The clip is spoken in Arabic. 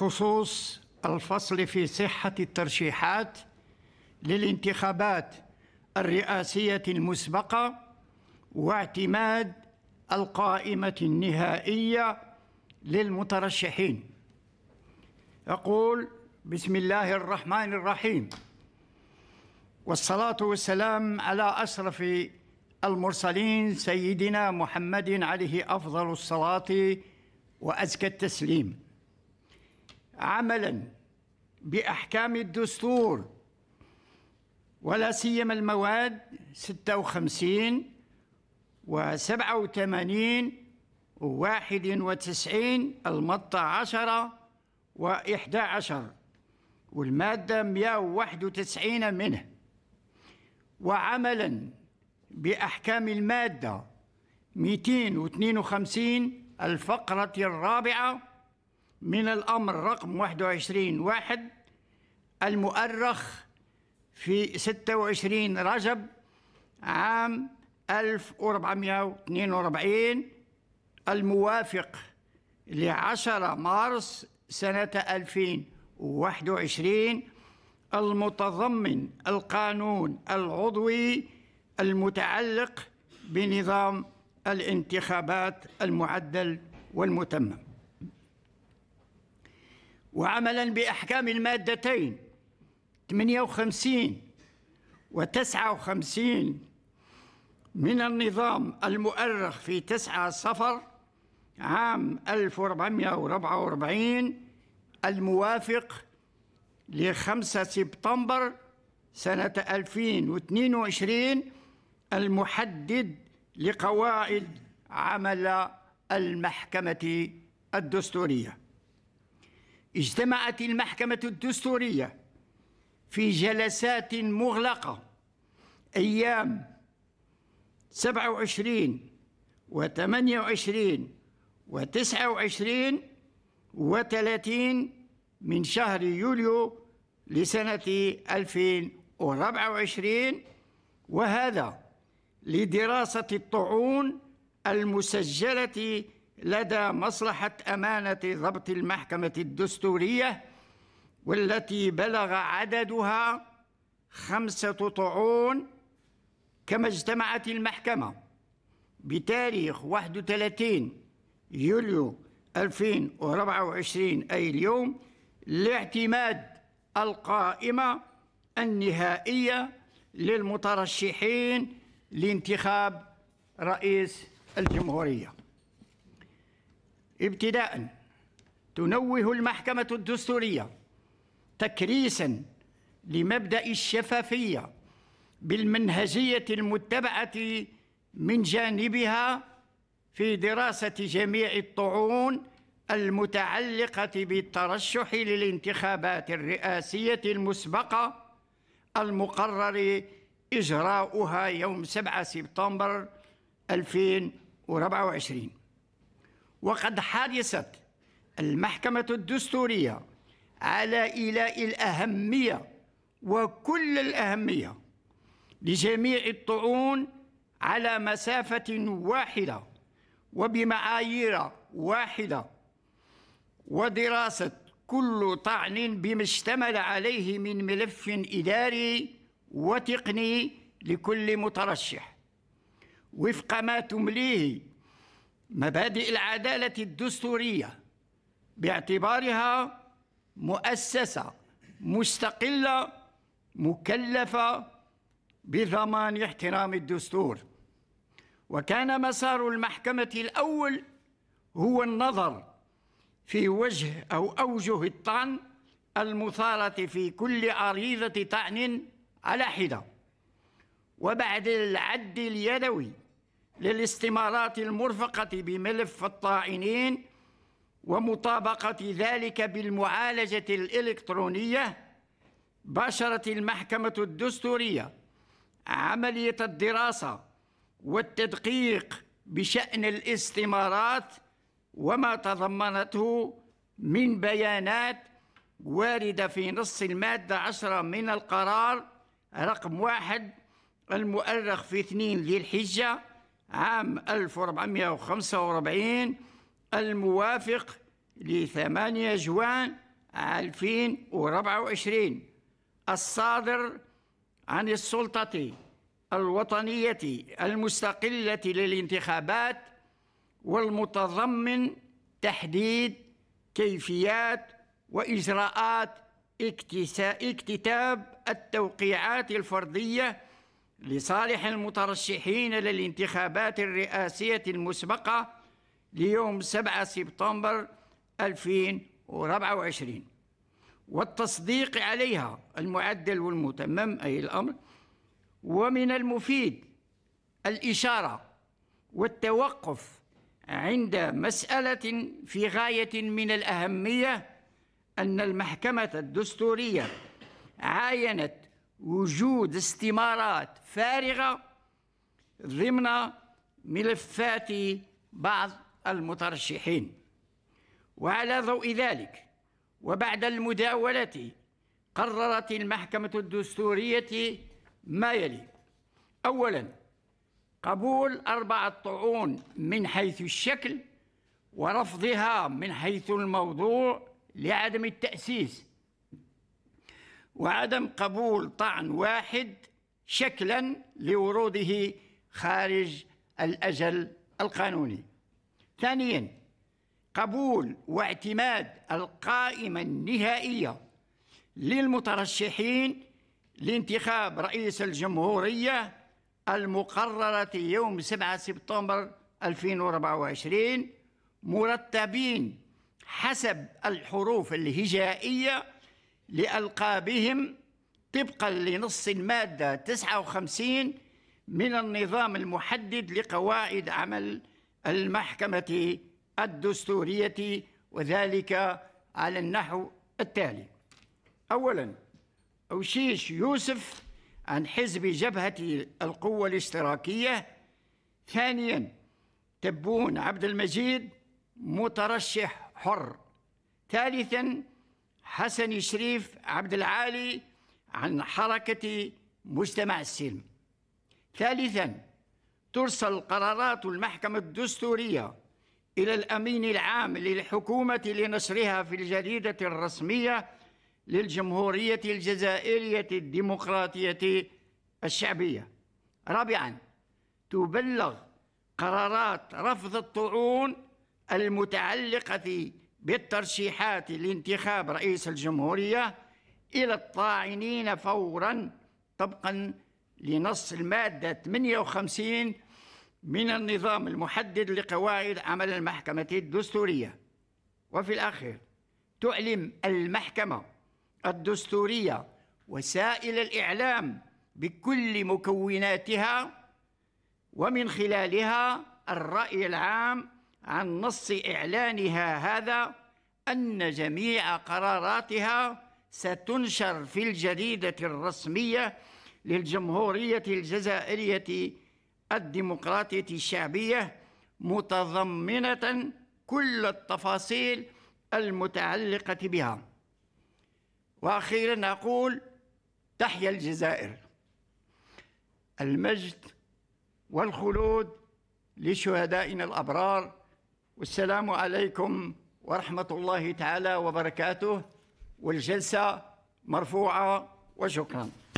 بخصوص الفصل في صحة الترشيحات للانتخابات الرئاسية المسبقة واعتماد القائمة النهائية للمترشحين. أقول بسم الله الرحمن الرحيم والصلاة والسلام على أشرف المرسلين سيدنا محمد عليه أفضل الصلاة وأزكى التسليم عملا باحكام الدستور ولا سيما المواد 56 و87 و91 المطة 10 و11 والمادة 191 منه وعملا بأحكام المادة 252 الفقرة الرابعة من الأمر رقم 21 واحد المؤرخ في 26 رجب عام 1442 الموافق ل 10 مارس سنة 2021 المتضمن القانون العضوي المتعلق بنظام الانتخابات المعدل والمتمم وعملا بأحكام المادتين 58 و 59 من النظام المؤرخ في 9 صفر عام 1444 الموافق ل 5 سبتمبر سنة 2022 المحدد لقواعد عمل المحكمة الدستورية اجتمعت المحكمة الدستورية في جلسات مغلقة أيام 27 و28 و29 و30 من شهر يوليو لسنة 2024 وهذا لدراسة الطعون المسجلة لدى مصلحة أمانة ضبط المحكمة الدستورية والتي بلغ عددها خمسة طعون كما اجتمعت المحكمة بتاريخ 31 يوليو 2024 أي اليوم لاعتماد القائمة النهائية للمترشحين لانتخاب رئيس الجمهوريه ابتداء تنوه المحكمة الدستورية تكريسا لمبدأ الشفافية بالمنهجية المتبعة من جانبها في دراسة جميع الطعون المتعلقة بالترشح للانتخابات الرئاسية المسبقة المقرر إجراؤها يوم 7 سبتمبر 2024 وقد حرصت المحكمة الدستورية على إيلاء الأهمية وكل الأهمية لجميع الطعون على مسافة واحدة وبمعايير واحدة ودراسة كل طعن بما اشتمل عليه من ملف إداري وتقني لكل مترشح وفق ما تمليه مبادئ العدالة الدستورية باعتبارها مؤسسة مستقلة مكلفة بضمان احترام الدستور وكان مسار المحكمة الأول هو النظر في وجه أو أوجه الطعن المثارة في كل عريضة طعن على حدة وبعد العد اليدوي للاستمارات المرفقة بملف الطاعنين ومطابقة ذلك بالمعالجة الإلكترونية باشرت المحكمة الدستورية عملية الدراسة والتدقيق بشأن الاستمارات وما تضمنته من بيانات واردة في نص المادة عشرة من القرار رقم واحد المؤرخ في اثنين ذي الحجة عام 1445 الموافق ل 8 جوان 2024 الصادر عن السلطة الوطنية المستقلة للانتخابات والمتضمن تحديد كيفيات وإجراءات اكتتاب التوقيعات الفرديه لصالح المترشحين للانتخابات الرئاسية المسبقة ليوم 7 سبتمبر 2024 والتصديق عليها المعدل والمتمم أي الأمر ومن المفيد الإشارة والتوقف عند مسألة في غاية من الأهمية أن المحكمة الدستورية عاينت وجود استمارات فارغة ضمن ملفات بعض المترشحين وعلى ضوء ذلك وبعد المداولة قررت المحكمة الدستورية ما يلي أولا قبول أربعة طعون من حيث الشكل ورفضها من حيث الموضوع لعدم التأسيس وعدم قبول طعن واحد شكلا لوروده خارج الأجل القانوني ثانيا قبول واعتماد القائمة النهائية للمترشحين لانتخاب رئيس الجمهورية المقررة يوم 7 سبتمبر 2024 مرتبين حسب الحروف الهجائية لألقابهم طبقا لنص المادة 59 من النظام المحدد لقواعد عمل المحكمة الدستورية وذلك على النحو التالي أولا أوشيش يوسف عن حزب جبهة القوة الاشتراكية ثانيا تبون عبد المجيد مترشح حر ثالثا حسن شريف عبد العالي عن حركة مجتمع السلم ثالثا ترسل قرارات المحكمة الدستورية إلى الأمين العام للحكومة لنشرها في الجريدة الرسمية للجمهورية الجزائرية الديمقراطية الشعبية رابعا تبلغ قرارات رفض الطعون المتعلقة بالترشيحات لانتخاب رئيس الجمهورية إلى الطاعنين فورا طبقا لنص المادة 58 من النظام المحدد لقواعد عمل المحكمة الدستورية وفي الأخير تعلم المحكمة الدستورية وسائل الإعلام بكل مكوناتها ومن خلالها الرأي العام عن نص إعلانها هذا أن جميع قراراتها ستنشر في الجريدة الرسمية للجمهورية الجزائرية الديمقراطية الشعبية متضمنة كل التفاصيل المتعلقة بها وأخيرا أقول تحيا الجزائر المجد والخلود لشهدائنا الأبرار والسلام عليكم ورحمة الله تعالى وبركاته والجلسة مرفوعة وشكرا